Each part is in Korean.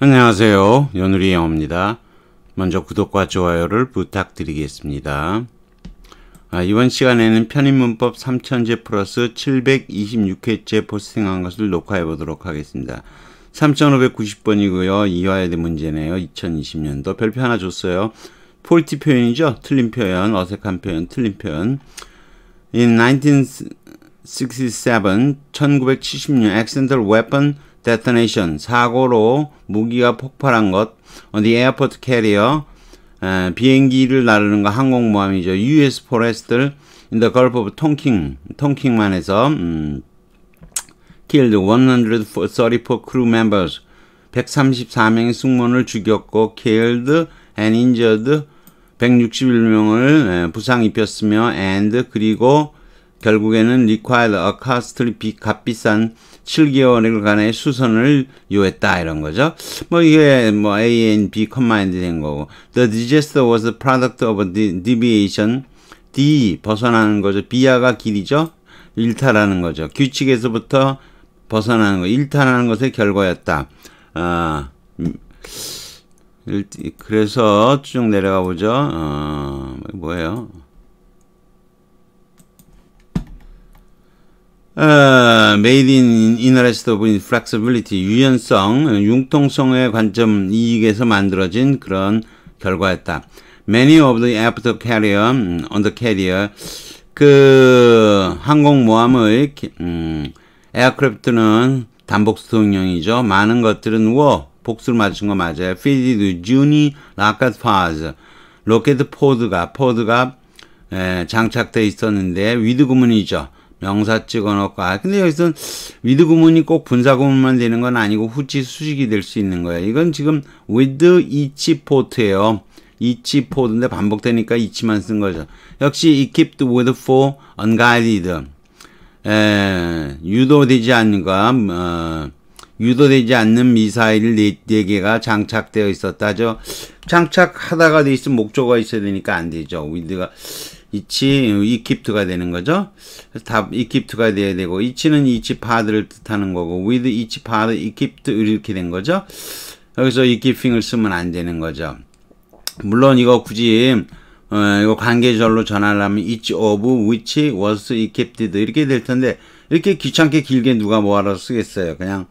안녕하세요. 연우리 영어입니다. 먼저 구독과 좋아요를 부탁드리겠습니다. 아, 이번 시간에는 편입문법 3000제 플러스 726회째 포스팅한 것을 녹화해 보도록 하겠습니다. 3590번이고요. 이화에 대 문제네요. 2020년도 별표 하나 줬어요. 폴티 표현이죠. 틀린 표현, 어색한 표현, 틀린 표현. In 1967, 1976, accidental weapon detonation 사고로 무기가 폭발한 것 on the airport carrier 에, 비행기를 나르는 거 항공모함이죠. U.S. forest를 in the Gulf of Tonkin tonkin만에서 음, killed 134 crew members 134명의 승무원을 죽였고 killed and injured 161명을 부상 입혔으며 and 그리고 결국에는 required a costly 값비싼 7개월간의 수선을 요했다 이런 거죠. 뭐 이게 뭐 A and B 컴마인드 된 거고 The disaster was the product of a deviation D 벗어나는 거죠. 비하가 길이죠. 일탈하는 거죠. 규칙에서부터 벗어나는 거, 일탈하는 것의 결과였다. 아, 음. 그래서 쭉 내려가 보죠. 어, 뭐예요? 메이 어, a 인 e in interest of 유연성, 융통성의 관점 이익에서 만들어진 그런 결과였다. Many of the after carrier, u 음, n d e carrier, 그 항공모함의 음, 에어크래프트는 단복 수동형이죠. 많은 것들은 워, 복수를 맞춘 거 맞아요. Feed, Juni, Rocket Pods, 로켓 포드가, 포드가 장착돼 있었는데 위드 구문이죠. 명사 찍어놓고 아 근데 여기서 위드 구문이 꼭 분사 구문만 되는 건 아니고 후치 수식이 될 수 있는 거예요. 이건 지금 w 드 이치 포트 c 예요 이치 포트인데 반복되니까 이치만쓴 거죠. 역시 equipped with for unguided 에, 유도되지 않는가 어, 유도되지 않는 미사일 네개가 네 장착되어 있었다죠. 장착하다가 돼 있으면 목조가 있어야 되니까 안 되죠. 위드가 이치 이깁트가 되는 거죠. 답 이깁트가 돼야 되고 이치는 이치 파드를 뜻하는 거고 with 이치 파드 이깁트 이렇게 된 거죠. 여기서 이깁핑을 쓰면 안 되는 거죠. 물론 이거 굳이 어, 이거 관계절로 전하려면 each of, which, was, equipped 이렇게 될 텐데 이렇게 귀찮게 길게 누가 뭐하러 쓰겠어요. 그냥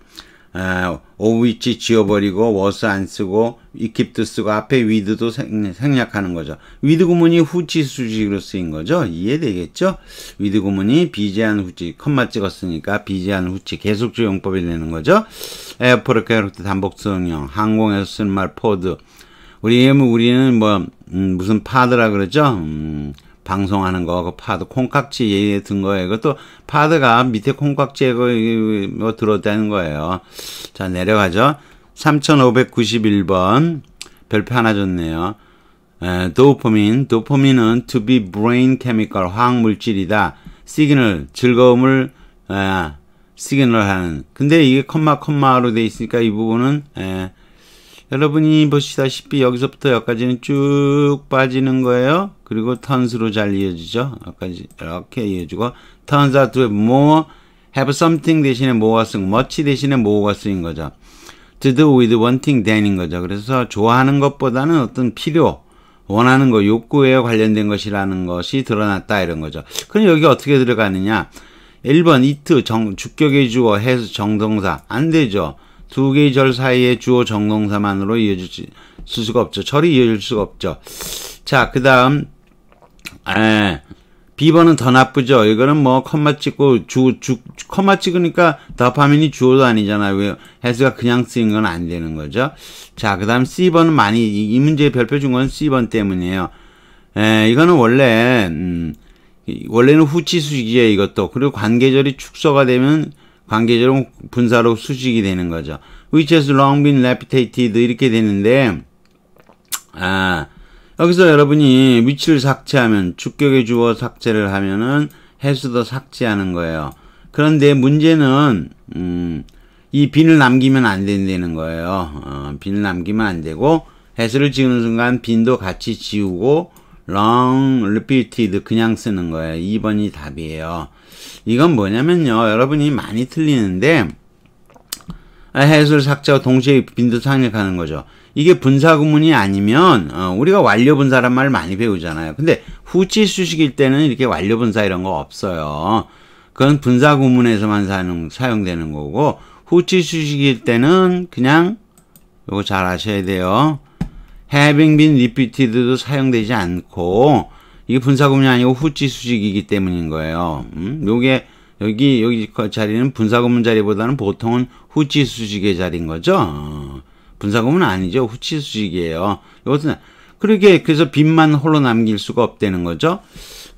아, 오위치 지워버리고 워스 안 쓰고 이킵트 쓰고 앞에 위드도 생략하는 거죠. 위드 구문이 후치 수식으로 쓰인 거죠. 이해되겠죠? 위드 구문이 비제한 후치 컴마 찍었으니까 비제한 후치 계속적 용법이 되는 거죠. 에어포르케로트 단복성형 항공에서 쓴 말 포드 우리 우리는 뭐 음, 무슨 파드라 그러죠? 음, 방송하는 거그 파드 콩깍지 든 거예요. 이것도 파드가 밑에 콩깍지에 뭐 들었다는 거예요. 자 내려가죠. 3591번 별표 하나 줬네요. 에, 도포민, 도포민은 to be brain chemical, 화학물질이다. 시그널, 즐거움을 에, 시그널하는. 근데 이게 컴마 컴마로 돼 있으니까 이 부분은 에, 여러분이 보시다시피 여기서부터 여기까지는 쭉 빠지는 거예요. 그리고 턴스로 잘 이어지죠. 여기까지 이렇게 이어지고 턴 u r n s out to more have something 대신에 뭐가 쓰고 much 대신에 뭐가 쓰인 거죠. to do with wanting than인 거죠. 그래서 좋아하는 것보다는 어떤 필요, 원하는 거, 욕구에 관련된 것이라는 것이 드러났다 이런 거죠. 그럼 여기 어떻게 들어가느냐? 1번 it 정, 주격의 주어 해서 정동사 안 되죠. 두 개의 절 사이에 주어 정동사만으로 이어질 수가 없죠. 절이 이어질 수가 없죠. 자, 그 다음, 에, B번은 더 나쁘죠. 이거는 뭐 컴마 찍고 주, 주, 컴마 찍으니까 더파민이 주어도 아니잖아요. 왜 해수가 그냥 쓰인 건 안 되는 거죠. 자, 그 다음 C번은 많이, 이, 이 문제에 별표 준건 C번 때문이에요. 에, 이거는 원래, 음, 원래는 후치수식이에요, 이것도. 그리고 관계절이 축소가 되면 관계적으로 분사로 수식이 되는 거죠. Which has long been repeated 이렇게 되는데 아 여기서 여러분이 w h 를 삭제하면 주격의 주어 삭제를 하면은 h a 도 삭제하는 거예요. 그런데 문제는 음, 이 빈을 남기면 안 된다는 거예요. 어, 빈을 남기면 안 되고 h a 를 지우는 순간 빈도 같이 지우고 long repeated 그냥 쓰는 거예요. 2번이 답이에요. 이건 뭐냐면요. 여러분이 많이 틀리는데 아, 해설 삭제와 동시에 빈도 상역하는 거죠. 이게 분사구문이 아니면 어, 우리가 완료분사란 말을 많이 배우잖아요. 근데 후치 수식일 때는 이렇게 완료분사 이런 거 없어요. 그건 분사구문에서만 사용, 사용되는 거고 후치 수식일 때는 그냥 이거잘 아셔야 돼요. having been repeated도 사용되지 않고 이게 분사구문이 아니고 후치 수식이기 때문인 거예요. 음? 요게 여기 여기 그 자리는 분사구문 자리보다는 보통은 후치 수식의 자리인 거죠. 분사구문 아니죠. 후치 수식이에요. 이것은 그렇게 그래서 빈만 홀로 남길 수가 없다는 거죠.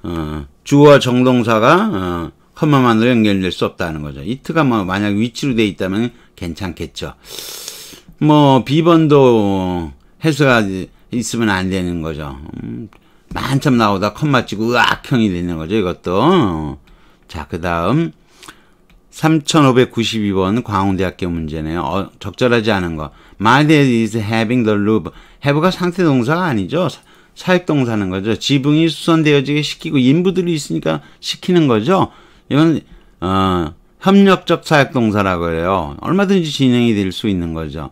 어, 주어와 정동사가 어, 커마만으로 연결될 수 없다는 거죠. 이트가 뭐 만약 위치로 돼 있다면 괜찮겠죠. 뭐비번도 해소가 있으면 안 되는 거죠. 음, 만점 나오다 컴마 찍고 으악형이 되는 거죠. 이것도. 자, 그 다음 3592번 광운대학교 문제네요. 어, 적절하지 않은 거. My dad is having the lube. have가 상태 동사가 아니죠. 사역 동사는 거죠. 지붕이 수선되어지게 시키고 인부들이 있으니까 시키는 거죠. 이건 어, 협력적 사역 동사라고 해요. 얼마든지 진행이 될 수 있는 거죠.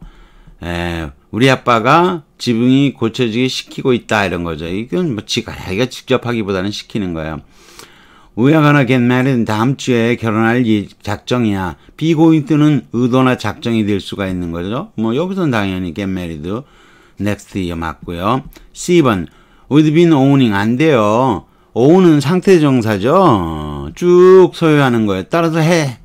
에, 우리 아빠가 지붕이 고쳐지게 시키고 있다 이런 거죠. 이건 뭐 지가 자기가 직접 하기보다는 시키는 거예요. We r e gonna get married 다음 주에 결혼할 작정이야. Be going to는 의도나 작정이 될 수가 있는 거죠. 뭐 여기서는 당연히 get married next year 맞고요. C번 We've b e owning 안 돼요. own은 상태 정사죠. 쭉 소유하는 거예요. 따라서 해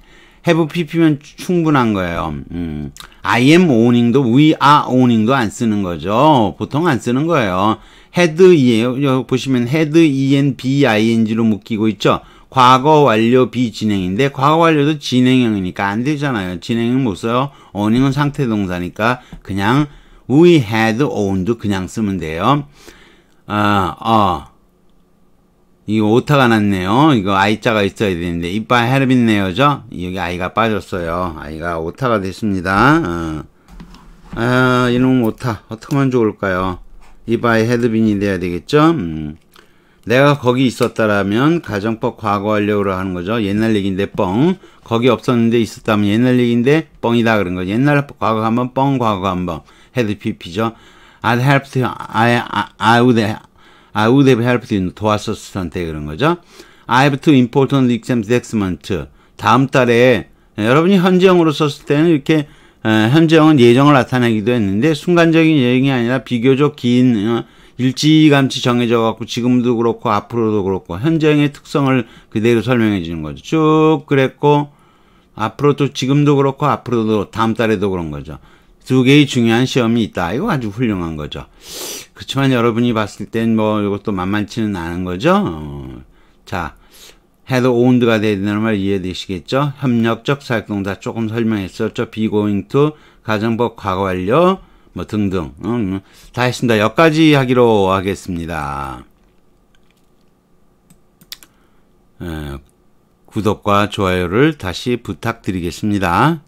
have pp면 충분한 거예요. 음. I am owning도 we are owning도 안 쓰는 거죠. 보통 안 쓰는 거예요. had 이에요. E, 여기 보시면 had en b e ing로 묶이고 있죠. 과거 완료 비진행인데 과거 완료도 진행형이니까 안 되잖아요. 진행형 못 써요. owning은 상태 동사니까 그냥 we had owned 그냥 쓰면 돼요. 아, 어, 어. 이거 오타가 났네요. 이거 I자가 있어야 되는데 이빨 헤르빈네요죠? 여기 I가 빠졌어요. I가 오타가 됐습니다. 어. 아 이놈 오타 어떻게 하면 좋을까요? 이바의 헤드빈이 돼야 되겠죠? 음. 내가 거기 있었다라면 가정법 과거 완료로 하는 거죠. 옛날 얘기인데 뻥. 거기 없었는데 있었다면 옛날 얘기인데 뻥이다 그런 거죠. 옛날 과거 한번 뻥 과거 한번 헤드 PP죠. I'd helped I, I, I would I would have helped you 도왔었을 텐데 그런 거죠. I have two important exams next month. 다음 달에 예, 여러분이 현지형으로 썼을 때는 이렇게 어, 현지형은 예정을 나타내기도 했는데 순간적인 예정이 아니라 비교적 긴 어, 일찌감치 정해져 갖고 지금도 그렇고 앞으로도 그렇고 현지형의 특성을 그대로 설명해 주는 거죠. 쭉 그랬고 앞으로도 지금도 그렇고 앞으로도 다음 달에도 그런 거죠. 두 개의 중요한 시험이 있다. 이거 아주 훌륭한 거죠. 그렇지만 여러분이 봤을 땐 뭐 이것도 만만치는 않은 거죠. 어. 자, 해도 온드가 돼야 된다는 말 이해되시겠죠? 협력적 사역동사 조금 설명했었죠. 비고잉 투 가정법 과거 완료 뭐 등등 음, 다 했습니다. 여기까지 하기로 하겠습니다. 에, 구독과 좋아요를 다시 부탁드리겠습니다.